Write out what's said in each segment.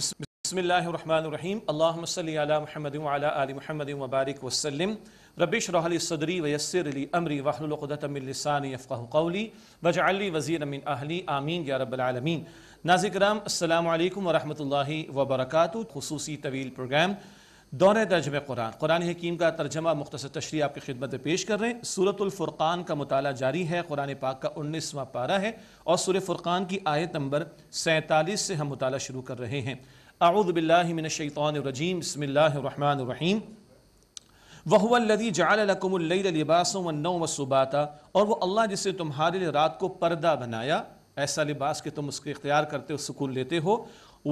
بسم اللہ الرحمن الرحیم اللہم صلی علی محمد آل محمد وبارک وسلم ربش لی صدری ویسر علی لقدت من لسانی یفقہ قولی وجعل لی وزیر من اہلی آمین یا رب العالمین ناظر کرام السلام علیکم و اللہ وبرکاتہ خصوصی طویل پروگرام دونہ درج میں قرآن قرآن حکیم کا ترجمہ مختصر تشریح آپ کی خدمت پیش کر رہے ہیں سورت الفرقان کا مطالعہ جاری ہے قرآن پاک کا انیسواں پارہ ہے اور سور فرقان کی آیت نمبر سینتالیس سے ہم مطالعہ شروع کر رہے ہیں اعوذ باللہ من الشیطان الرجیم بسم اللہ الرحمن الرحیم الذی جعل لکم اللیل لباسا والنوم سباتا اور وہ اللہ جسے تمہارے نے رات کو پردہ بنایا ایسا لباس کہ تم اس کے اختیار کرتے ہو سکون لیتے ہو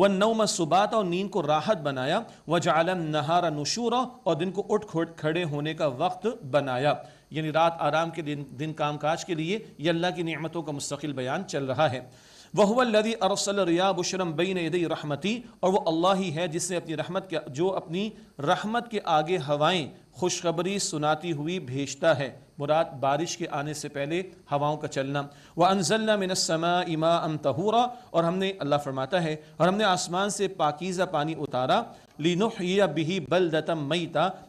وہ نو اور نیند کو راحت بنایا وہ جالم نہارا نشورا اور دن کو اٹھ کھڑے ہونے کا وقت بنایا یعنی رات آرام کے دن دن کام کاج کے لیے یہ اللہ کی نعمتوں کا مستقل بیان چل رہا ہے وہ ووی ارسل ریا بشرم بین نے رحمتی اور وہ اللہ ہی ہے جس نے اپنی رحمت کے جو اپنی رحمت کے آگے ہوائیں خوشخبری سناتی ہوئی بھیجتا ہے مراد بارش کے آنے سے پہلے ہواؤں کا چلنا وہ انزلّم اما ام تہورا اور ہم نے اللہ فرماتا ہے اور ہم نے آسمان سے پاکیزہ پانی اتارا لینوحیا بیہی بلدتم مئی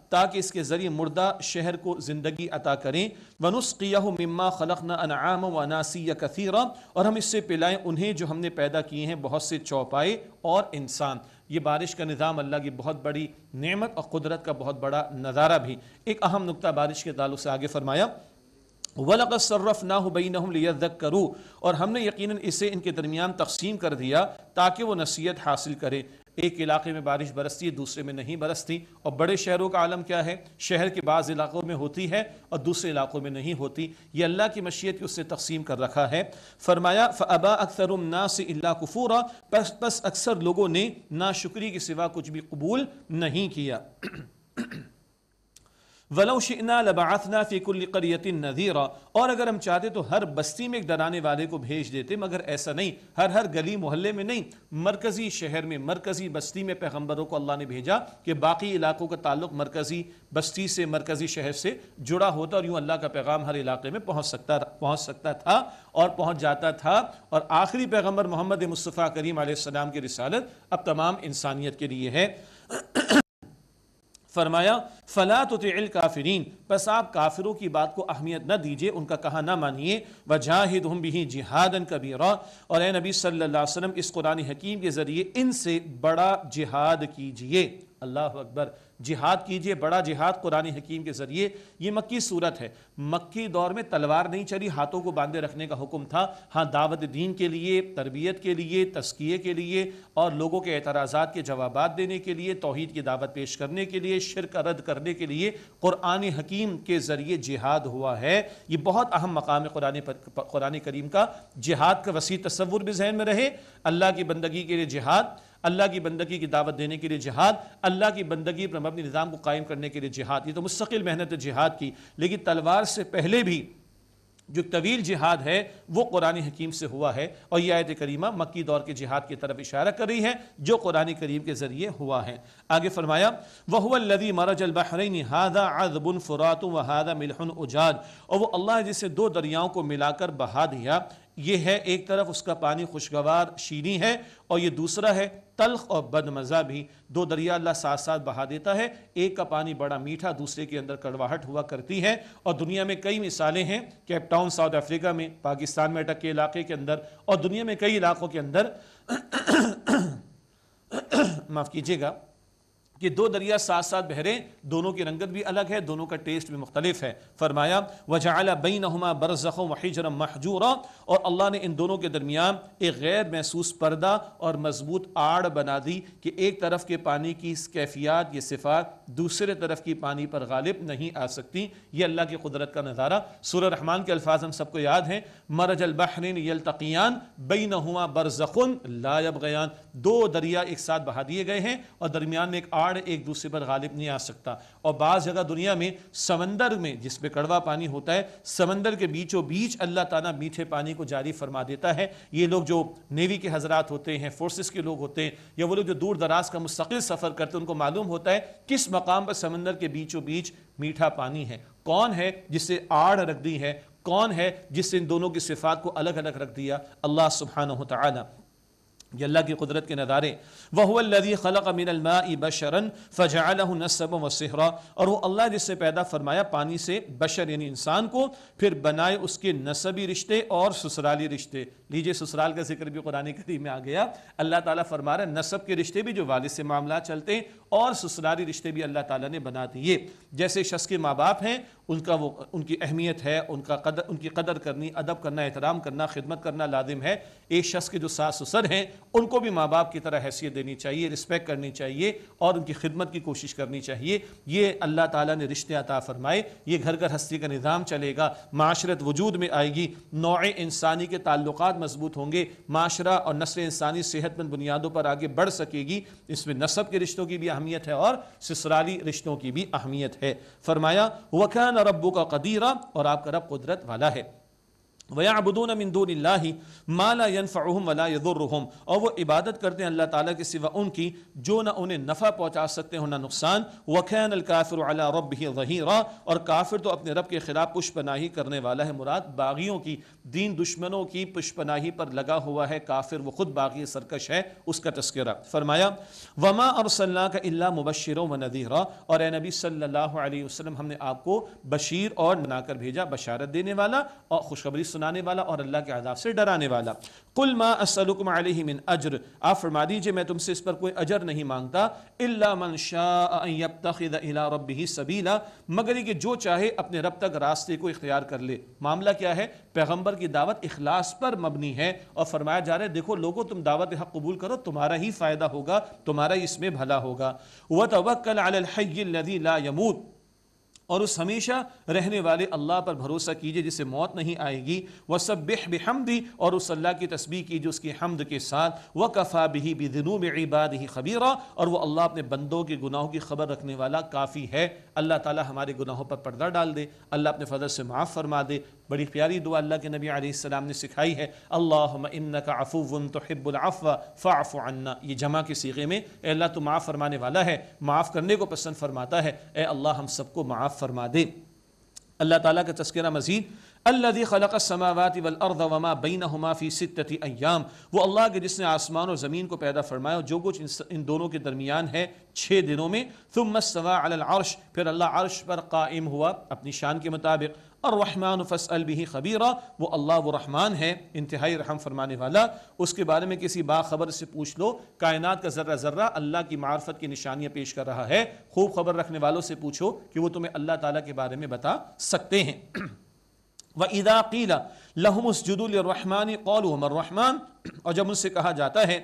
تاکہ اس کے ذریعے مردہ شہر کو زندگی عطا کریں و نسخیہ مما خلق نہ انعام و عناصی اور ہم اس سے پلائیں انہیں جو ہم نے پیدا کیے ہیں بہت سے چوپائے اور انسان یہ بارش کا نظام اللہ کی بہت بڑی نعمت اور قدرت کا بہت بڑا نظارہ بھی ایک اہم نقطہ بارش کے تعلق سے آگے فرمایا وَلَقَ صَرَّفْنَاهُ بَيْنَهُمْ لِيَذَّكَّرُوا اور ہم نے یقیناً اسے ان کے درمیان تقسیم کر دیا تاکہ وہ نصیحت حاصل کرے ایک علاقے میں بارش برستی ہے دوسرے میں نہیں برستی اور بڑے شہروں کا عالم کیا ہے شہر کے بعض علاقوں میں ہوتی ہے اور دوسرے علاقوں میں نہیں ہوتی یہ اللہ کی مشیت کی اس سے تقسیم کر رکھا ہے فرمایا فَأَبَا اکثر نَاسِ إِلَّا كُفُورًا اللہ پس اکثر لوگوں نے ناشکری کے سوا کچھ بھی قبول نہیں کیا لبعثنا فی کل قریت نذیرا اور اگر ہم چاہتے تو ہر بستی میں ایک درانے والے کو بھیج دیتے مگر ایسا نہیں ہر ہر گلی محلے میں نہیں مرکزی شہر میں مرکزی بستی میں پیغمبروں کو اللہ نے بھیجا کہ باقی علاقوں کا تعلق مرکزی بستی سے مرکزی شہر سے جڑا ہوتا اور یوں اللہ کا پیغام ہر علاقے میں پہنچ سکتا پہنچ سکتا تھا اور پہنچ جاتا تھا اور آخری پیغمبر محمد مصطفیٰ کریم علیہ السلام کی رسالت اب تمام انسانیت کے لیے ہے فرمایا فلا الکافرین بس آپ کافروں کی بات کو اہمیت نہ دیجیے ان کا کہا نہ مانیے وجاہدہم بہی ہم بھی اور اے نبی صلی اللہ علیہ وسلم اس قرآن حکیم کے ذریعے ان سے بڑا جہاد کیجیے اللہ اکبر جہاد کیجئے بڑا جہاد قرآن حکیم کے ذریعے یہ مکی صورت ہے مکی دور میں تلوار نہیں چلی ہاتھوں کو باندھے رکھنے کا حکم تھا ہاں دعوت دین کے لیے تربیت کے لیے تسکیے کے لیے اور لوگوں کے اعتراضات کے جوابات دینے کے لیے توحید کی دعوت پیش کرنے کے لیے شرک رد کرنے کے لیے قرآن حکیم کے ذریعے جہاد ہوا ہے یہ بہت اہم مقام ہے قرآن قرآن کریم کا جہاد کا وسیع تصور بھی ذہن میں رہے اللہ کی بندگی کے لیے جہاد اللہ کی بندگی کی دعوت دینے کے لیے جہاد اللہ کی بندگی پر مبنی نظام کو قائم کرنے کے لیے جہاد یہ تو مستقل محنت ہے جہاد کی لیکن تلوار سے پہلے بھی جو طویل جہاد ہے وہ قرآن حکیم سے ہوا ہے اور یہ آیت کریمہ مکی دور کے جہاد کی طرف اشارہ کر رہی ہے جو قرآن کریم کے ذریعے ہوا ہے آگے فرمایا وَهُوَ الَّذِي مَرَجَ الْبَحْرَيْنِ هَذَا عَذْبٌ فُرَاتٌ وَهَذَا مِلْحٌ اُجَاد اور وہ اللہ جسے دو دریاؤں کو ملا کر بہا دیا یہ ہے ایک طرف اس کا پانی خوشگوار شینی ہے اور یہ دوسرا ہے تلخ اور بد بھی دو دریا اللہ ساتھ ساتھ بہا دیتا ہے ایک کا پانی بڑا میٹھا دوسرے کے اندر کڑواہٹ ہوا کرتی ہے اور دنیا میں کئی مثالیں ہیں کیپ ٹاؤن ساؤتھ افریقہ میں پاکستان میں اٹک کے علاقے کے اندر اور دنیا میں کئی علاقوں کے اندر معاف کیجیے گا کہ دو دریا ساتھ ساتھ بہرے دونوں کی رنگت بھی الگ ہے دونوں کا ٹیسٹ بھی مختلف ہے فرمایا وَجَعَلَ بَيْنَهُمَا بر ظخم محیجر اور اللہ نے ان دونوں کے درمیان ایک غیر محسوس پردہ اور مضبوط آڑ بنا دی کہ ایک طرف کے پانی کی کیفیات یہ صفات دوسرے طرف کی پانی پر غالب نہیں آ سکتی یہ اللہ کی قدرت کا نظارہ سورہ رحمان کے الفاظ ہم سب کو یاد ہیں مرج البحرین یلتقیان بینہما بئی لا یبغیان دو دریا ایک ساتھ بہا دیے گئے ہیں اور درمیان ایک آڑ پہاڑ ایک دوسرے پر غالب نہیں آ سکتا اور بعض جگہ دنیا میں سمندر میں جس میں کڑوا پانی ہوتا ہے سمندر کے بیچ و بیچ اللہ تعالیٰ میٹھے پانی کو جاری فرما دیتا ہے یہ لوگ جو نیوی کے حضرات ہوتے ہیں فورسز کے لوگ ہوتے ہیں یا وہ لوگ جو دور دراز کا مستقل سفر کرتے ہیں ان کو معلوم ہوتا ہے کس مقام پر سمندر کے بیچ و بیچ میٹھا پانی ہے کون ہے جس سے آڑ رکھ دی ہے کون ہے جس سے ان دونوں کی صفات کو الگ الگ رکھ دیا اللہ سبحانہ تعالی یہ اللہ کی قدرت کے نظارے وہ اللہ جس سے پیدا فرمایا پانی سے بشر یعنی انسان کو پھر بنائے اس کے نصبی رشتے اور سسرالی رشتے لیجئے سسرال کا ذکر بھی قرآن قدیم میں آ گیا اللہ تعالیٰ فرما رہا ہے نصب کے رشتے بھی جو والد سے معاملات چلتے ہیں اور سسرالی رشتے بھی اللہ تعالیٰ نے بنا دیے جیسے شخص کے ماں باپ ہیں ان کا وہ ان کی اہمیت ہے ان کا قدر ان کی قدر کرنی ادب کرنا احترام کرنا خدمت کرنا لازم ہے ایک شخص کے جو ساس سسر ہیں ان کو بھی ماں باپ کی طرح حیثیت دینی چاہیے رسپیکٹ کرنی چاہیے اور ان کی خدمت کی کوشش کرنی چاہیے یہ اللہ تعالیٰ نے رشتے عطا فرمائے یہ گھر گھر ہستی کا نظام چلے گا معاشرت وجود میں آئے گی نوع انسانی کے تعلقات مضبوط ہوں گے معاشرہ اور نسل انسانی صحت مند بنیادوں پر آگے بڑھ سکے گی اس میں نصب کے رشتوں کی بھی اہمیت ہے اور سسرالی رشتوں کی بھی اہمیت ہے فرمایا وکان اور ابو کا قدیرہ اور آپ کا رب قدرت والا ہے رحم اور وہ عبادت کرتے ہیں اللہ تعالیٰ کے سوا ان کی جو نہ انہیں نفع پہنچا سکتے ہوں نہ نقصان اور کافر تو اپنے رب کے خلاف پشپناہی کرنے والا ہے مراد باغیوں کی دین دشمنوں کی پش پناہی پر لگا ہوا ہے کافر وہ خود باغی سرکش ہے اس کا تذکرہ فرمایا وما اور صلی اللہ کا اور اے نبی صلی اللہ علیہ وسلم ہم نے آپ کو بشیر اور ننا کر بھیجا بشارت دینے والا اور خوشخبری سنانے والا اور اللہ کے عذاب سے ڈرانے والا قل ما اسلکم علیہ من اجر آپ فرما دیجئے میں تم سے اس پر کوئی اجر نہیں مانگتا الا من شاء ان يبتخذ الى ربه سبیلا مگر یہ کہ جو چاہے اپنے رب تک راستے کو اختیار کر لے معاملہ کیا ہے پیغمبر کی دعوت اخلاص پر مبنی ہے اور فرمایا جا رہا ہے دیکھو لوگوں تم دعوت حق قبول کرو تمہارا ہی فائدہ ہوگا تمہارا ہی اس میں بھلا ہوگا وتوکل علی الحی الذی لا يموت اور اس ہمیشہ رہنے والے اللہ پر بھروسہ کیجئے جسے موت نہیں آئے گی وہ سب بیہ اور اس اللہ کی تسبیح کیجئے اس کی حمد کے ساتھ وہ کفا بھی بے دنوں میں عباد ہی خبیرہ اور وہ اللہ اپنے بندوں کے گناہوں کی خبر رکھنے والا کافی ہے اللہ تعالی ہمارے گناہوں پر پردہ ڈال دے اللہ اپنے فضل سے معاف فرما دے بڑی پیاری دعا اللہ کے نبی علیہ السلام نے سکھائی ہے اللہم انکا تحب العفو عنا یہ جمع کے سیغے میں اے اللہ تو معاف فرمانے والا ہے معاف کرنے کو پسند فرماتا ہے اے اللہ ہم سب کو معاف فرما دے اللہ تعالیٰ کا تذکرہ مزید خلق السماوات والارض وما بينهما في سته ایام وہ اللہ کے جس نے آسمان اور زمین کو پیدا فرمایا جو کچھ ان دونوں کے درمیان ہے چھ دنوں میں ثم العرش پھر اللہ عرش پر قائم ہوا اپنی شان کے مطابق الرحمن فس البی خبیرہ وہ اللہ و رحمان ہے انتہائی رحم فرمانے والا اس کے بارے میں کسی باخبر سے پوچھ لو کائنات کا ذرہ ذرہ اللہ کی معرفت کی نشانیاں پیش کر رہا ہے خوب خبر رکھنے والوں سے پوچھو کہ وہ تمہیں اللہ تعالیٰ کے بارے میں بتا سکتے ہیں وَإِذَا قِيلَ لَهُمُ اسْجُدُوا لِلرَّحْمَانِ قَالُوا هُمَ الرَّحْمَانِ اور جب ان سے کہا جاتا ہے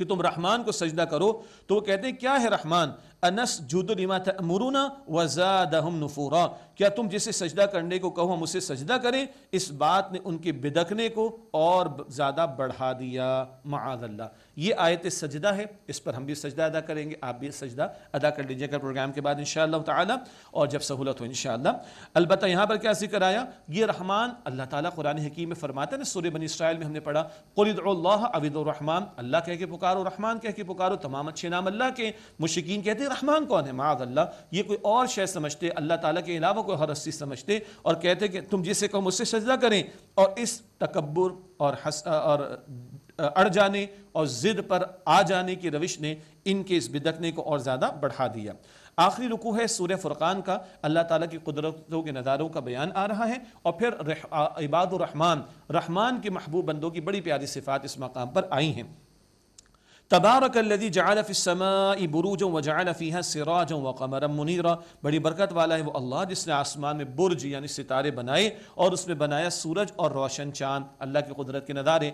کہ تم رحمان کو سجدہ کرو تو وہ کہتے ہیں کیا ہے رحمان انس جوت لما امرونہ وزادہم نفورا کیا تم جسے سجدہ کرنے کو کہو ہم اسے سجدہ کریں اس بات نے ان کے بدکنے کو اور زیادہ بڑھا دیا معاذ اللہ یہ آیت سجدہ ہے اس پر ہم بھی سجدہ ادا کریں گے آپ بھی سجدہ ادا کر لیجیے گا پروگرام کے بعد انشاءاللہ تعالی اور جب سہولت ہو انشاءاللہ البتہ یہاں پر کیا ذکر آیا یہ رحمان اللہ تعالیٰ قرآن حکیم میں فرماتا ہے سورہ بنی اسرائیل میں ہم نے پڑھا قلد اللہ عبد الرحمان اللہ کہہ کے پکارو رحمان کہہ کے پکارو تمام اچھے نام اللہ کے مشکین کہتے ہیں رحمان کون ہے معاذ اللہ یہ کوئی اور شے سمجھتے اللہ تعالیٰ کے علاوہ کوئی ہر ہستی سمجھتے اور کہتے کہ تم جسے کہو مجھ سے سجدہ کریں اور اس تکبر اور حس اور اڑ جانے اور ضد پر آ جانے کی روش نے ان کے اس بدکنے کو اور زیادہ بڑھا دیا آخری رکو ہے سورہ فرقان کا اللہ تعالیٰ کی قدرتوں کے نظاروں کا بیان آ رہا ہے اور پھر عباد الرحمن رحمان کے محبوب بندوں کی بڑی پیاری صفات اس مقام پر آئی ہیں تبارک و جعل جا السماء بروجا وجعل رو و وقمرا منیرا بڑی برکت والا ہے وہ اللہ جس نے آسمان میں برج یعنی ستارے بنائے اور اس میں بنایا سورج اور روشن چاند اللہ کی قدرت کے نظارے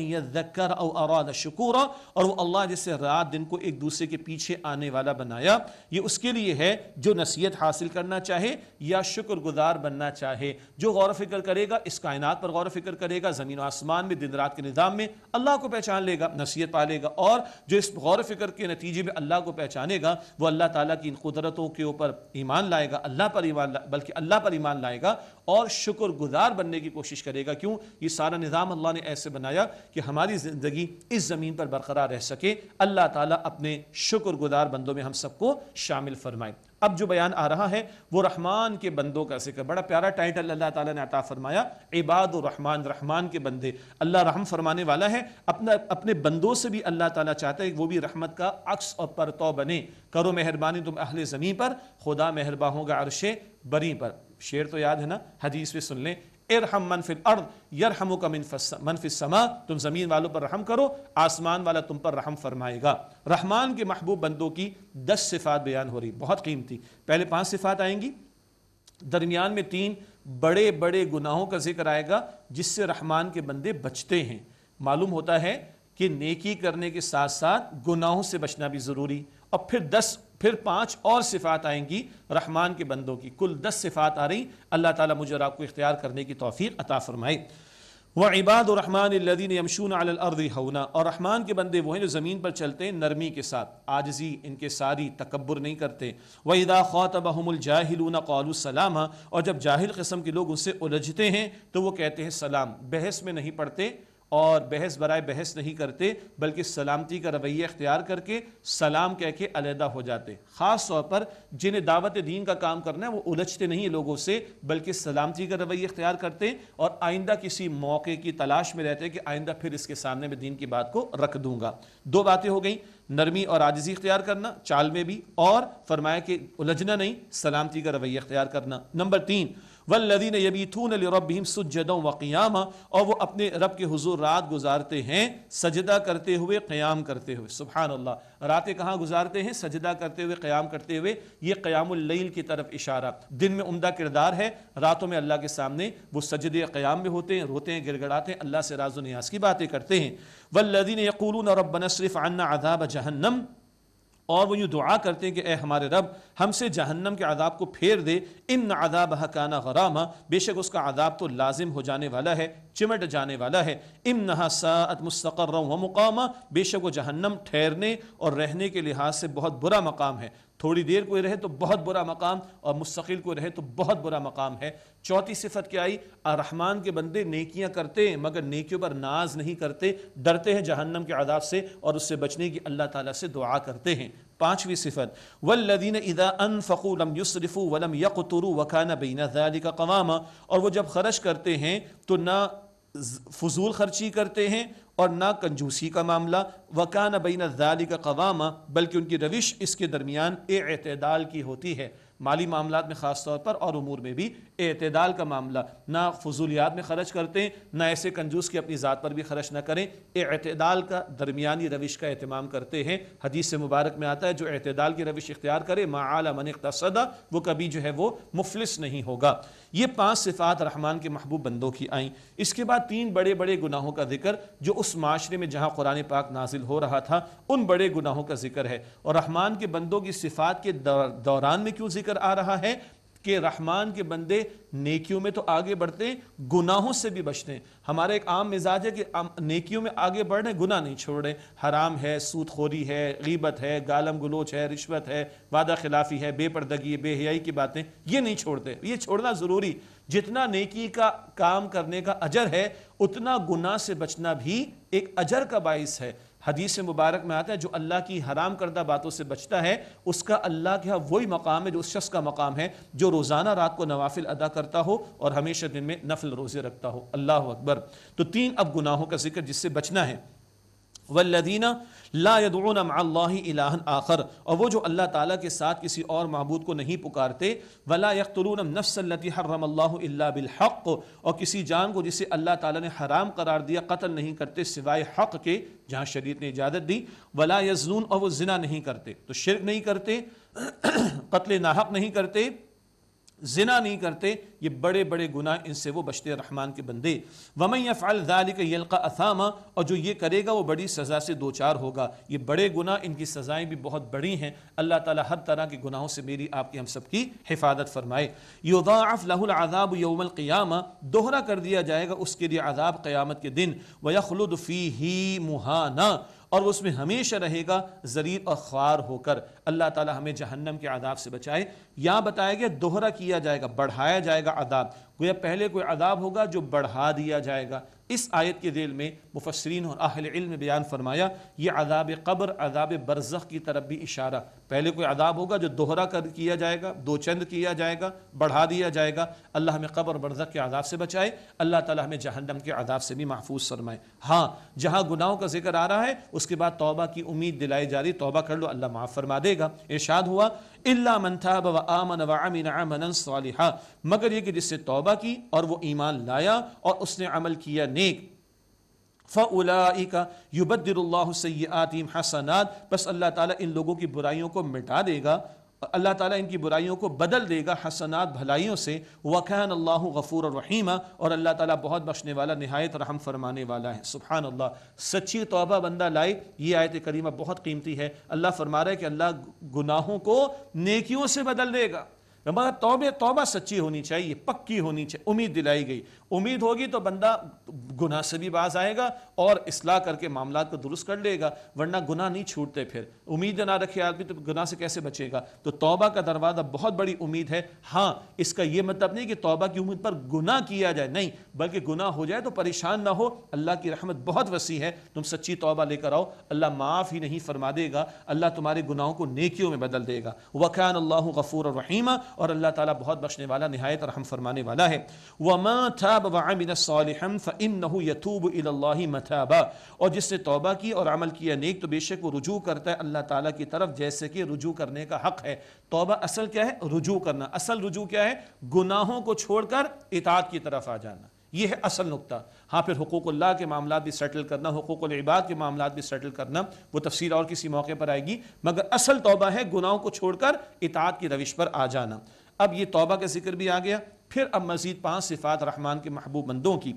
یذکر او اراد شکورا اور وہ اللہ جس نے رات دن کو ایک دوسرے کے پیچھے آنے والا بنایا یہ اس کے لیے ہے جو نصیحت حاصل کرنا چاہے یا شکر گزار بننا چاہے جو غور و فکر کرے گا اس کائنات پر غور و فکر کرے گا زمین و آسمان میں دن کے نظام میں اللہ کو پہچان لے گا نصیحت پالے گا اور جو اس غور و فکر کے نتیجے میں اللہ کو پہچانے گا وہ اللہ تعالیٰ کی ان قدرتوں کے اوپر ایمان لائے گا اللہ پر ایمان بلکہ اللہ پر ایمان لائے گا اور شکر گزار بننے کی کوشش کرے گا کیوں یہ سارا نظام اللہ نے ایسے بنایا کہ ہماری زندگی اس زمین پر برقرار رہ سکے اللہ تعالیٰ اپنے شکر گزار بندوں میں ہم سب کو شامل فرمائے اب جو بیان آ رہا ہے وہ رحمان کے بندوں کا ذکر بڑا پیارا ٹائٹل اللہ تعالیٰ نے عطا فرمایا عباد و رحمان رحمان کے بندے اللہ رحم فرمانے والا ہے اپنا اپنے بندوں سے بھی اللہ تعالیٰ چاہتا ہے کہ وہ بھی رحمت کا عکس اور پرتو بنے کرو مہربانی تم اہل زمین پر خدا مہربا ہوں گا عرش بری پر شعر تو یاد ہے نا حدیث بھی سن لیں ارحم من فی الارض یرحمو کا من فی السما تم زمین والوں پر رحم کرو آسمان والا تم پر رحم فرمائے گا رحمان کے محبوب بندوں کی دس صفات بیان ہو رہی بہت قیمتی پہلے پانچ صفات آئیں گی درمیان میں تین بڑے بڑے گناہوں کا ذکر آئے گا جس سے رحمان کے بندے بچتے ہیں معلوم ہوتا ہے کہ نیکی کرنے کے ساتھ ساتھ گناہوں سے بچنا بھی ضروری اور پھر دس پھر پانچ اور صفات آئیں گی رحمان کے بندوں کی کل دس صفات آ رہی اللہ تعالیٰ مجھے اور آپ کو اختیار کرنے کی توفیق عطا فرمائے وہ عباد و رحمان اللدی نے یمشون الردی اور رحمان کے بندے وہ ہیں جو زمین پر چلتے ہیں نرمی کے ساتھ آجزی ان کے ساری تکبر نہیں کرتے وہ ادا خواتبہم الجاہلون قل السلام اور جب جاہل قسم کے لوگ سے الجھتے ہیں تو وہ کہتے ہیں سلام بحث میں نہیں پڑتے اور بحث برائے بحث نہیں کرتے بلکہ سلامتی کا رویہ اختیار کر کے سلام کہہ کے علیحدہ ہو جاتے خاص طور پر جنہیں دعوت دین کا کام کرنا ہے وہ الجھتے نہیں لوگوں سے بلکہ سلامتی کا رویہ اختیار کرتے اور آئندہ کسی موقع کی تلاش میں رہتے کہ آئندہ پھر اس کے سامنے میں دین کی بات کو رکھ دوں گا دو باتیں ہو گئیں نرمی اور عاجزی اختیار کرنا چال میں بھی اور فرمایا کہ الجھنا نہیں سلامتی کا رویہ اختیار کرنا نمبر تین والذین یبیتون لربہم سجدا قیاما اور وہ اپنے رب کے حضور رات گزارتے ہیں سجدہ کرتے ہوئے قیام کرتے ہوئے سبحان اللہ راتیں کہاں گزارتے ہیں سجدہ کرتے ہوئے قیام کرتے ہوئے یہ قیام اللیل کی طرف اشارہ دن میں عمدہ کردار ہے راتوں میں اللہ کے سامنے وہ سجدے قیام میں ہوتے ہیں روتے ہیں گرگڑاتے ہیں اللہ سے راز و نیاز کی باتیں کرتے ہیں والذین یقولون ربنا صرف عنا عذاب جہنم اور وہ یوں دعا کرتے ہیں کہ اے ہمارے رب ہم سے جہنم کے عذاب کو پھیر دے ان عذاب حکانہ غرامہ بے شک اس کا عذاب تو لازم ہو جانے والا ہے چمٹ جانے والا ہے ساعت مستقر و مقامہ بے شک وہ جہنم ٹھہرنے اور رہنے کے لحاظ سے بہت برا مقام ہے تھوڑی دیر کوئی رہے تو بہت برا مقام اور مستقل کوئی رہے تو بہت برا مقام ہے چوتھی صفت کیا آئی الرحمن کے بندے نیکیاں کرتے ہیں مگر نیکیوں پر ناز نہیں کرتے ڈرتے ہیں جہنم کے عذاب سے اور اس سے بچنے کی اللہ تعالیٰ سے دعا کرتے ہیں پانچویں صفت والذین اذا انفقوا لم يسرفوا ولم يقتروا وكان بين ذلك قواما اور وہ جب خرچ کرتے ہیں تو نہ فضول خرچی کرتے ہیں اور نہ کنجوسی کا معاملہ وکانہ بین ظالی کا قوامہ بلکہ ان کی روش اس کے درمیان اعتدال کی ہوتی ہے مالی معاملات میں خاص طور پر اور امور میں بھی اعتدال کا معاملہ نہ فضولیات میں خرچ کرتے ہیں نہ ایسے کنجوس کی اپنی ذات پر بھی خرچ نہ کریں اعتدال کا درمیانی روش کا اہتمام کرتے ہیں حدیث سے مبارک میں آتا ہے جو اعتدال کی روش اختیار کرے من اقتصدہ وہ کبھی جو ہے وہ مفلس نہیں ہوگا یہ پانچ صفات رحمان کے محبوب بندوں کی آئیں اس کے بعد تین بڑے بڑے گناہوں کا ذکر جو اس معاشرے میں جہاں قرآن پاک نازل ہو رہا تھا ان بڑے گناہوں کا ذکر ہے اور رحمان کے بندوں کی صفات کے دوران میں کیوں ذکر آ رہا ہے کہ رحمان کے بندے نیکیوں میں تو آگے بڑھتے ہیں گناہوں سے بھی بچتے ہیں ہمارا ایک عام مزاج ہے کہ نیکیوں میں آگے بڑھ رہے ہیں گناہ نہیں چھوڑ رہے حرام ہے سوت خوری ہے غیبت ہے گالم گلوچ ہے رشوت ہے وعدہ خلافی ہے بے پردگی ہے بے حیائی کی باتیں یہ نہیں چھوڑتے یہ چھوڑنا ضروری جتنا نیکی کا کام کرنے کا اجر ہے اتنا گناہ سے بچنا بھی ایک اجر کا باعث ہے حدیث مبارک میں آتا ہے جو اللہ کی حرام کردہ باتوں سے بچتا ہے اس کا اللہ ہاں وہی مقام ہے جو اس شخص کا مقام ہے جو روزانہ رات کو نوافل ادا کرتا ہو اور ہمیشہ دن میں نفل روزے رکھتا ہو اللہ اکبر تو تین اب گناہوں کا ذکر جس سے بچنا ہے والذین لا مع اللہ الہ آخر اور وہ جو اللہ تعالیٰ کے ساتھ کسی اور معبود کو نہیں پکارتے نفس التي حرم اللّہ الا بالحق اور کسی جان کو جسے اللہ تعالیٰ نے حرام قرار دیا قتل نہیں کرتے سوائے حق کے جہاں شریعت نے اجازت دی ولاضون اور وہ زنا نہیں کرتے تو شرک نہیں کرتے قتل ناحق نہیں کرتے زنا نہیں کرتے یہ بڑے بڑے گناہ ان سے وہ بشتے رحمان کے بندے ومن فعل ضال کا یلقا اور جو یہ کرے گا وہ بڑی سزا سے دوچار ہوگا یہ بڑے گناہ ان کی سزائیں بھی بہت بڑی ہیں اللہ تعالیٰ ہر طرح کے گناہوں سے میری آپ کی ہم سب کی حفاظت فرمائے یضاعف له العذاب العضاب یومل دوہرا کر دیا جائے گا اس کے لیے عذاب قیامت کے دن و یا خلود مہانا اور وہ اس میں ہمیشہ رہے گا ذریر اور خوار ہو کر اللہ تعالی ہمیں جہنم کے عذاب سے بچائے یا بتایا گیا دوہرا کیا جائے گا بڑھایا جائے گا عذاب گویا پہلے کوئی عذاب ہوگا جو بڑھا دیا جائے گا اس آیت کے ذیل میں مفسرین اور اہل علم بیان فرمایا یہ عذاب قبر عذاب برزخ کی طرف بھی اشارہ پہلے کوئی عذاب ہوگا جو دوہرا کر کیا جائے گا دو چند کیا جائے گا بڑھا دیا جائے گا اللہ ہمیں قبر برزخ کے عذاب سے بچائے اللہ تعالی ہمیں جہنم کے عذاب سے بھی محفوظ فرمائے ہاں جہاں گناہوں کا ذکر آ رہا ہے اس کے بعد توبہ کی امید دلائی جا رہی توبہ کر لو اللہ معاف فرما دے گا ارشاد ہوا اللہ من امن صالحہ مگر یہ کہ جس سے توبہ کی اور وہ ایمان لایا اور اس نے عمل کیا نیک فَأُولَئِكَ يُبَدِّرُ اللَّهُ سَيِّئَاتِهِمْ حَسَنَاتِ بس اللہ تعالیٰ ان لوگوں کی برائیوں کو مٹا دے گا اللہ تعالیٰ ان کی برائیوں کو بدل دے گا حسنات بھلائیوں سے وکاً اللہ غفور الرحیمہ اور اللہ تعالیٰ بہت بخشنے والا نہایت رحم فرمانے والا ہے سبحان اللہ سچی توبہ بندہ لائے یہ آیت کریمہ بہت قیمتی ہے اللہ فرما رہا ہے کہ اللہ گناہوں کو نیکیوں سے بدل دے گا ہمارا توبے توبہ سچی ہونی چاہیے پکی ہونی چاہیے امید دلائی گئی امید ہوگی تو بندہ گناہ سے بھی باز آئے گا اور اصلاح کر کے معاملات کو درست کر لے گا ورنہ گناہ نہیں چھوٹتے پھر امید نہ رکھے آدمی تو گناہ سے کیسے بچے گا تو توبہ کا دروازہ بہت بڑی امید ہے ہاں اس کا یہ مطلب نہیں کہ توبہ کی امید پر گناہ کیا جائے نہیں بلکہ گناہ ہو جائے تو پریشان نہ ہو اللہ کی رحمت بہت وسیع ہے تم سچی توبہ لے کر آؤ اللہ معاف ہی نہیں فرما دے گا اللہ تمہارے گناہوں کو نیکیوں میں بدل دے گا وقان اللہ غفور الرحیمہ اور اللہ تعالیٰ بہت بخشنے والا نہایت رحم فرمانے والا ہے إِلَى اللَّهِ فرمانے اور جس نے توبہ کی اور عمل کیا نیک تو بے شک وہ رجوع کرتا ہے اللہ تعالیٰ کی طرف جیسے کہ رجوع کرنے کا حق ہے توبہ اصل کیا ہے رجوع کرنا اصل رجوع کیا ہے گناہوں کو چھوڑ کر اطاعت کی طرف آ جانا یہ ہے اصل نقطہ ہاں پھر حقوق اللہ کے معاملات بھی سیٹل کرنا حقوق العباد کے معاملات بھی سیٹل کرنا وہ تفسیر اور کسی موقع پر آئے گی مگر اصل توبہ ہے گناہوں کو چھوڑ کر اطاعت کی روش پر آ جانا اب یہ توبہ کا ذکر بھی آ گیا پھر اب مزید پانچ صفات رحمان کے محبوب بندوں کی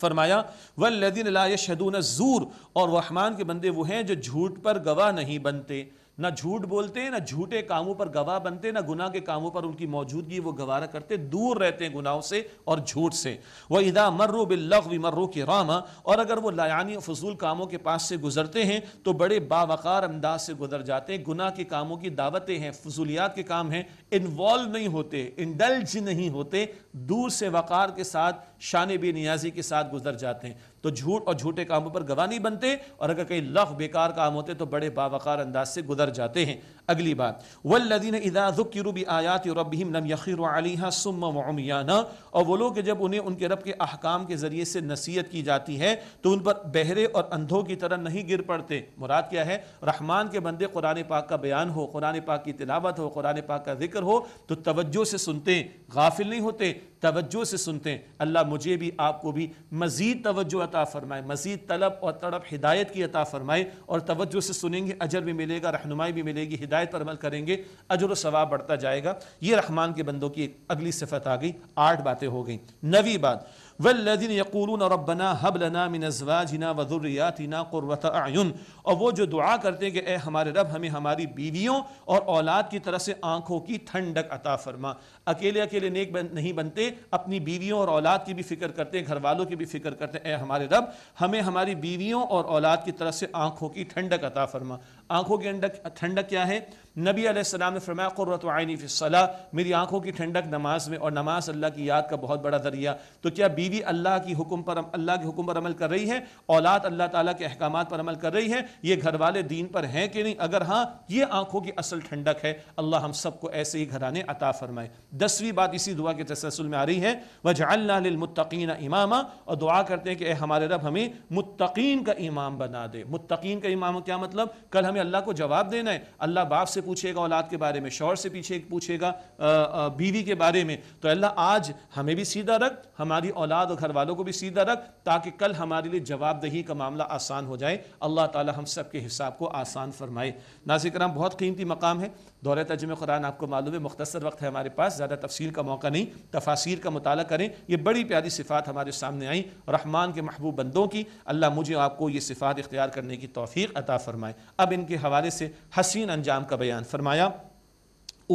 فرمایا وَالَّذِينَ لَا يَشْهَدُونَ الزُّورِ اور رحمان کے بندے وہ ہیں جو جھوٹ پر گواہ نہیں بنتے نہ جھوٹ بولتے ہیں نہ جھوٹے کاموں پر گواہ بنتے نہ گناہ کے کاموں پر ان کی موجودگی وہ گوارہ کرتے دور رہتے ہیں گناہوں سے اور جھوٹ سے وہ ادا مرو بلغ مرو کے راما اور اگر وہ لایانی و فضول کاموں کے پاس سے گزرتے ہیں تو بڑے باوقار انداز سے گزر جاتے ہیں گناہ کے کاموں کی دعوتیں ہیں فضولیات کے کام ہیں انوالو نہیں ہوتے انڈلج نہیں ہوتے دور سے وقار کے ساتھ شان بے نیازی کے ساتھ گزر جاتے ہیں تو جھوٹ اور جھوٹے کاموں پر گواہ نہیں بنتے اور اگر کہیں لف بیکار کام ہوتے تو بڑے باوقار انداز سے گزر جاتے ہیں اگلی بات والذین اذا ذکروا ربهم لم وعمیانا اور وہ لوگ جب انہیں ان کے رب کے احکام کے ذریعے سے نصیحت کی جاتی ہے تو ان پر بہرے اور اندھوں کی طرح نہیں گر پڑتے مراد کیا ہے رحمان کے بندے قرآن پاک کا بیان ہو قرآن پاک کی تلاوت ہو قرآن پاک کا ذکر ہو تو توجہ سے سنتے غافل نہیں ہوتے توجہ سے سنتے اللہ مجھے بھی آپ کو بھی مزید توجہ عطا فرمائے مزید طلب اور تڑپ ہدایت کی عطا فرمائے اور توجہ سے سنیں گے اجر بھی ملے گا رہنمائی بھی ملے گی ہدایت ہدایت پر عمل کریں گے اجر و ثواب بڑھتا جائے گا یہ رحمان کے بندوں کی اگلی صفت آ گئی آٹھ باتیں ہو گئیں نوی بات ربنا حب ازواجنا و ذریاتنا قرت اعین اور وہ جو دعا کرتے ہیں کہ اے ہمارے رب ہمیں ہماری بیویوں اور اولاد کی طرف سے آنکھوں کی ٹھنڈک عطا فرما اکیلے اکیلے نیک نہیں بنتے اپنی بیویوں اور اولاد کی بھی فکر کرتے ہیں گھر والوں کی بھی فکر کرتے ہیں اے ہمارے رب ہمیں ہماری بیویوں اور اولاد کی طرف سے آنکھوں کی ٹھنڈک عطا فرما آنکھوں کی ٹھنڈک کیا ہے نبی علیہ السلام نے عینی قرۃ الصلاح میری آنکھوں کی ٹھنڈک نماز میں اور نماز اللہ کی یاد کا بہت بڑا ذریعہ تو کیا بیوی اللہ کی حکم پر اللہ کے حکم پر عمل کر رہی ہے اولاد اللہ تعالیٰ کے احکامات پر عمل کر رہی ہے یہ گھر والے دین پر ہیں کہ نہیں اگر ہاں یہ آنکھوں کی اصل ٹھنڈک ہے اللہ ہم سب کو ایسے ہی گھرانے عطا فرمائے دسویں بات اسی دعا کے تسلسل میں آ رہی ہے وجعلنا للمتقین اماما اور دعا کرتے ہیں کہ اے ہمارے رب ہمیں متقین کا امام بنا دے متقین کا امام کیا مطلب کل ہمیں اللہ کو جواب دینا ہے اللہ باپ سے پوچھے گا اولاد کے بارے میں شور سے پیچھے پوچھے گا بیوی کے بارے میں تو اللہ آج ہمیں بھی سیدھا رکھ ہماری اولاد اور گھر والوں کو بھی سیدھا رکھ تاکہ کل ہمارے لیے جواب دہی کا معاملہ آسان ہو جائے اللہ تعالی ہم سب کے حساب کو آسان فرمائے ناظر کرام بہت قیمتی مقام ہے دول ترجم قرآن آپ کو معلوم ہے مختصر وقت ہے ہمارے پاس زیادہ تفصیل کا موقع نہیں تفاصیر کا مطالعہ کریں یہ بڑی پیاری صفات ہمارے سامنے آئیں رحمان کے محبوب بندوں کی اللہ مجھے آپ کو یہ صفات اختیار کرنے کی توفیق عطا فرمائے اب ان کے حوالے سے حسین انجام کا بیان فرمایا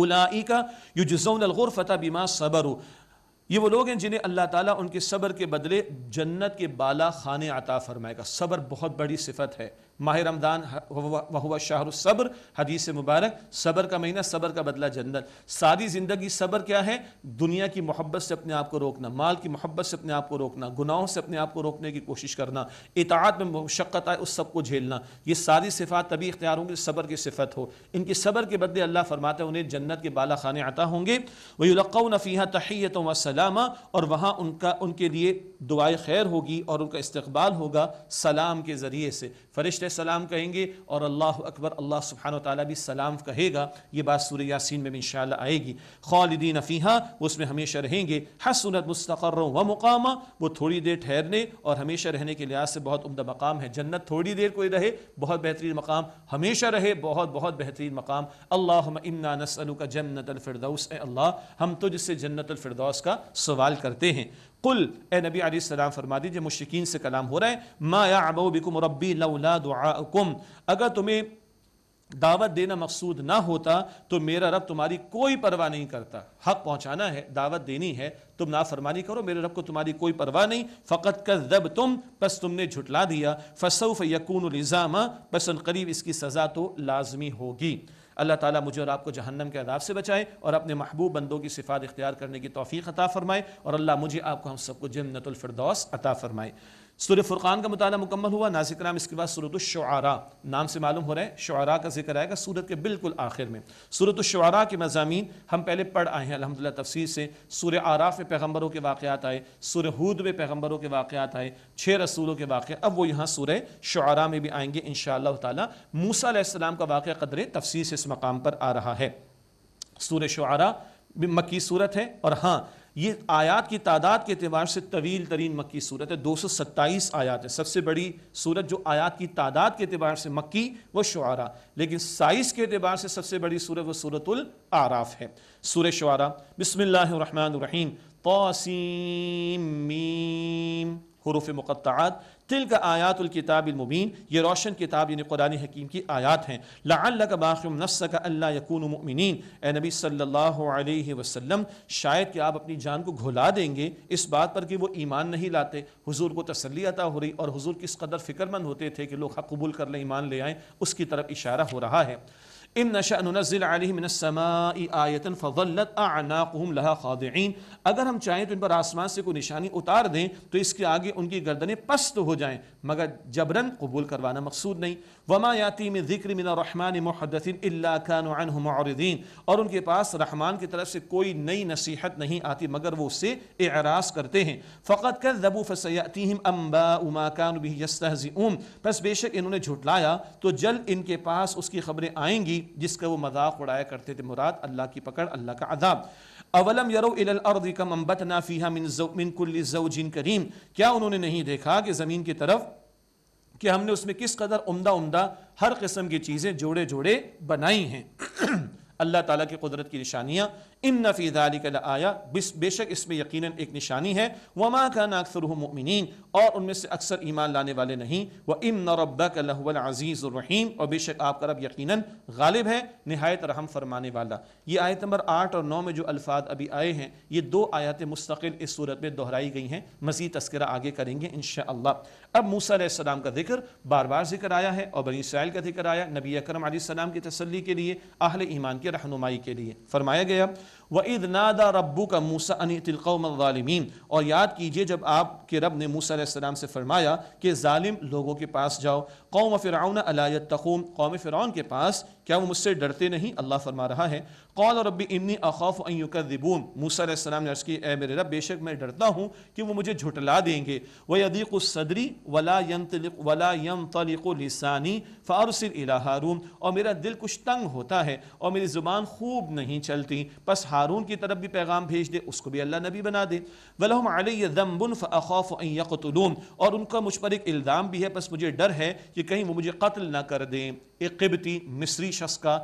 اولائی کا یجزون الغرفت بما صبرو بیما صبر یہ وہ لوگ ہیں جنہیں اللہ تعالیٰ ان کے صبر کے بدلے جنت کے بالا خانے عطا فرمائے گا صبر بہت بڑی صفت ہے ماہ رمضان وہو شہر ر صبر حدیث مبارک صبر کا مہینہ صبر کا بدلہ جنت ساری زندگی صبر کیا ہے دنیا کی محبت سے اپنے آپ کو روکنا مال کی محبت سے اپنے آپ کو روکنا گناہوں سے اپنے آپ کو روکنے کی کوشش کرنا اطاعت میں مشقت آئے اس سب کو جھیلنا یہ ساری صفات اختیار ہوں گے صبر کی صفت ہو ان کی صبر کے بدلے اللہ فرماتا انہیں جنت کے بالا خانے عطا ہوں گے وہی فِيهَا نفیحہ تحیت و سلامہ اور وہاں ان کا ان کے لیے دعائے خیر ہوگی اور ان کا استقبال ہوگا سلام کے ذریعے سے فرشت فرشتے سلام کہیں گے اور اللہ اکبر اللہ سبحانہ و تعالیٰ بھی سلام کہے گا یہ بات سورہ یاسین میں بھی انشاءاللہ آئے گی خالدین فیہا وہ اس میں ہمیشہ رہیں گے حسنت مستقر و مقامہ وہ تھوڑی دیر ٹھہرنے اور ہمیشہ رہنے کے لحاظ سے بہت عمدہ مقام ہے جنت تھوڑی دیر کوئی رہے بہت بہترین مقام ہمیشہ رہے بہت بہت بہترین مقام اللہم انا نسألک جنت الفردوس اے اللہ ہم تجھ سے جنت الفردوس کا سوال کرتے ہیں قل اے نبی علیہ السلام فرما دیجئے مشکین سے کلام ہو رہے ہیں دعوت دینا مقصود نہ ہوتا تو میرا رب تمہاری کوئی پرواہ نہیں کرتا حق پہنچانا ہے دعوت دینی ہے تم نافرمانی فرمانی کرو میرے رب کو تمہاری کوئی پرواہ نہیں فقط کذب تم بس تم نے جھٹلا دیا فصوف یقون الزامہ بس انقریب اس کی سزا تو لازمی ہوگی اللہ تعالیٰ مجھے اور آپ کو جہنم کے عذاب سے بچائے اور اپنے محبوب بندوں کی صفات اختیار کرنے کی توفیق عطا فرمائے اور اللہ مجھے آپ کو ہم سب کو جنت الفردوس عطا فرمائے سور فرقان کا مطالعہ مکمل ہوا ناظر کرام اس کے بعد صورت الشعراء نام سے معلوم ہو رہا ہے شعراء کا ذکر آئے گا سورت کے بالکل آخر میں صورت الشعراء کے مضامین ہم پہلے پڑھ آئے ہیں الحمدللہ تفسیر سے سور آراف میں پیغمبروں کے واقعات آئے سور حود میں پیغمبروں کے واقعات آئے چھ رسولوں کے واقعات اب وہ یہاں سور شعراء میں بھی آئیں گے انشاءاللہ تعالی موسیٰ علیہ السلام کا واقعہ قدر تفسیر سے اس مقام پر آ رہا ہے سور شعراء مکی صورت ہے اور ہاں یہ آیات کی تعداد کے اعتبار سے طویل ترین مکی صورت ہے دو سو ستائیس آیات ہے سب سے بڑی صورت جو آیات کی تعداد کے اعتبار سے مکی وہ شعرا لیکن سائز کے اعتبار سے سب سے بڑی صورت وہ صورت العراف ہے سورت شعرا بسم اللہ الرحمن الرحیم میم حروف مقطعات تل کا آیات الکتاب المبین یہ روشن کتاب یعنی قرآن حکیم کی آیات ہیں لعلک باخم نفسک اللہ کا اللہ اے نبی صلی اللہ علیہ وسلم شاید کہ آپ اپنی جان کو گھلا دیں گے اس بات پر کہ وہ ایمان نہیں لاتے حضور کو تسلی عطا ہو رہی اور حضور کس قدر فکر مند ہوتے تھے کہ لوگ حق قبول کر لیں ایمان لے آئیں اس کی طرف اشارہ ہو رہا ہے فظلت اعناقهم لها خاضعین اگر ہم چاہیں تو ان پر آسمان سے کوئی نشانی اتار دیں تو اس کے آگے ان کی گردنیں پست ہو جائیں مگر جبرن قبول کروانا مقصود نہیں وما من ذکر من محدث الا كانوا عنه معرضین اور ان کے پاس رحمان کی طرف سے کوئی نئی نصیحت نہیں آتی مگر وہ اس سے اعراض کرتے ہیں فقط کر زبو انباء ما كانوا به ام پس بے شک انہوں نے جھٹلایا تو جل ان کے پاس اس کی خبریں آئیں گی جس کا وہ مذاق اڑایا کرتے تھے مراد اللہ کی پکڑ اللہ کا عذاب اولم یرو الارض کم انبتنا فیہا من زو من کل زوج کریم کیا انہوں نے نہیں دیکھا کہ زمین کی طرف کہ ہم نے اس میں کس قدر عمدہ عمدہ ہر قسم کی چیزیں جوڑے جوڑے بنائی ہیں اللہ تعالیٰ کی قدرت کی نشانیاں ان نفی دالی کا بے شک اس میں یقیناً ایک نشانی ہے وہ ماں کا ناکثر مؤمنین اور ان میں سے اکثر ایمان لانے والے نہیں وہ ام نربا کا العزیز الرحیم اور بے شک آپ کا رب یقیناً غالب ہے نہایت رحم فرمانے والا یہ آیت نمبر آٹھ اور نو میں جو الفاظ ابھی آئے ہیں یہ دو آیات مستقل اس صورت میں دہرائی گئی ہیں مزید تذکرہ آگے کریں گے انشاءاللہ اب موسیٰ علیہ السلام کا ذکر بار بار ذکر آیا ہے اور بنی اسرائیل کا ذکر آیا نبی اکرم علیہ السلام کی تسلی کے لیے اہل ایمان کی رہنمائی کے لیے فرمایا گیا وَإِذْ نَادَ رَبُّكَ مُوسَىٰ أَنِ موسا الظَّالِمِينَ اور یاد کیجئے جب آپ کے رب نے موسیٰ علیہ السلام سے فرمایا کہ ظالم لوگوں کے پاس جاؤ قوم فرعون علا علاقوم قوم فرعون کے پاس کیا وہ مجھ سے ڈرتے نہیں اللہ فرما رہا ہے قول اور ربی موسی علیہ السلام نے عرض کی اے میرے رب بے شک میں ڈرتا ہوں کہ وہ مجھے جھٹلا دیں گے وہ یدیق الصدری ولا ينطلق ولا ينطلق لسانی فارسل الى هارون اور میرا دل کچھ تنگ ہوتا ہے اور میری زبان خوب نہیں چلتی بس ہارون کی طرف بھی پیغام بھیج دے اس کو بھی اللہ نبی بنا دے و علی ذنب فاخاف ان یقتلون اور ان کا مجھ پر ایک الزام بھی ہے بس مجھے ڈر ہے کہ کہیں وہ مجھے قتل نہ کر دیں قبطی مصری شخص کا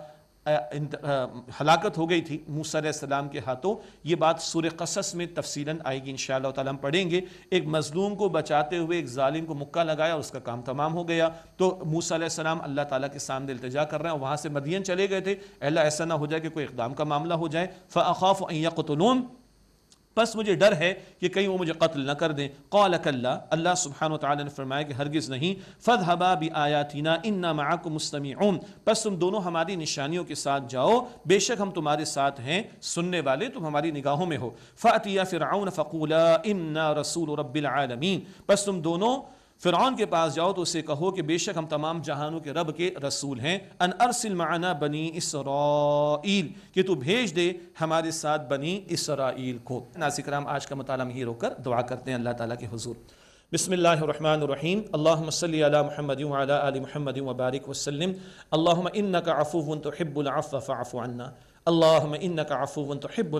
ہلاکت ہو گئی تھی موسیٰ علیہ السلام کے ہاتھوں یہ بات سور قصص میں تفصیلاً آئے گی انشاءاللہ تعالیٰ ہم پڑھیں گے ایک مظلوم کو بچاتے ہوئے ایک ظالم کو مکہ لگایا اور اس کا کام تمام ہو گیا تو موسیٰ علیہ السلام اللہ تعالیٰ کے سامنے التجا کر رہے ہیں وہاں سے مدین چلے گئے تھے اللہ ایسا نہ ہو جائے کہ کوئی اقدام کا معاملہ ہو جائے فَأَخَافُ أَن يَقْتُلُونَ پس مجھے ڈر ہے کہ کہیں وہ مجھے قتل نہ کر دیں قَالَكَ اللَّهِ اللہ سبحانہ وتعالی نے فرمایا کہ ہرگز نہیں فَذْهَبَا بِآيَاتِنَا إِنَّا مَعَكُمْ مُسْتَمِعُونَ پس تم دونوں ہماری نشانیوں کے ساتھ جاؤ بے شک ہم تمہارے ساتھ ہیں سننے والے تم ہماری نگاہوں میں ہو فَأْتِيَا فِرْعَوْنَ فَقُولَا إِنَّا رَسُولُ رَبِّ الْعَالَمِينَ پس تم دونوں فرعون کے پاس جاؤ تو اسے کہو کہ بے شک ہم تمام جہانوں کے رب کے رسول ہیں ان ارسل معنا بنی اسرائیل کہ تو بھیج دے ہمارے ساتھ بنی اسرائیل کو ناسی رام آج کا مطالعہ ہی رو کر دعا کرتے ہیں اللہ تعالیٰ کے حضور بسم اللہ الرحمن الرحیم اللہم صلی علی محمد وعلا آل محمد وبارک وسلم اللہم انکا عفو العفو فعفو عنا اللہ تحب تو حب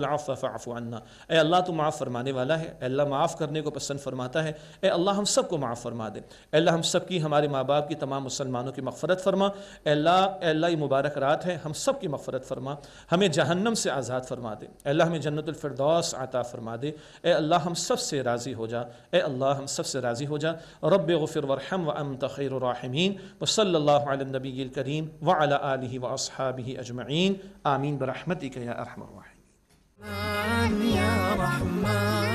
عنا اے اللہ تو معاف فرمانے والا ہے اے اللہ معاف کرنے کو پسند فرماتا ہے اے اللہ ہم سب کو معاف فرما دے اے اللہ ہم سب کی ہمارے ماں باپ کی تمام مسلمانوں کی مغفرت فرما اے اللہ اے اللہ یہ مبارک رات ہے ہم سب کی مغفرت فرما ہمیں جہنم سے آزاد فرما دے اے اللہ ہمیں جنت الفردوس عطا فرما دے اے اللہ ہم سب سے راضی ہو جا اے اللہ ہم سب سے راضی ہو جا رب ورحم و ام تخیر الرحمین و صلی اللہ علیہ نبی الکریم و الع علیہ و ہی اجمعین آمین برحم برحمتك يا أرحم الراحمين يا رحمن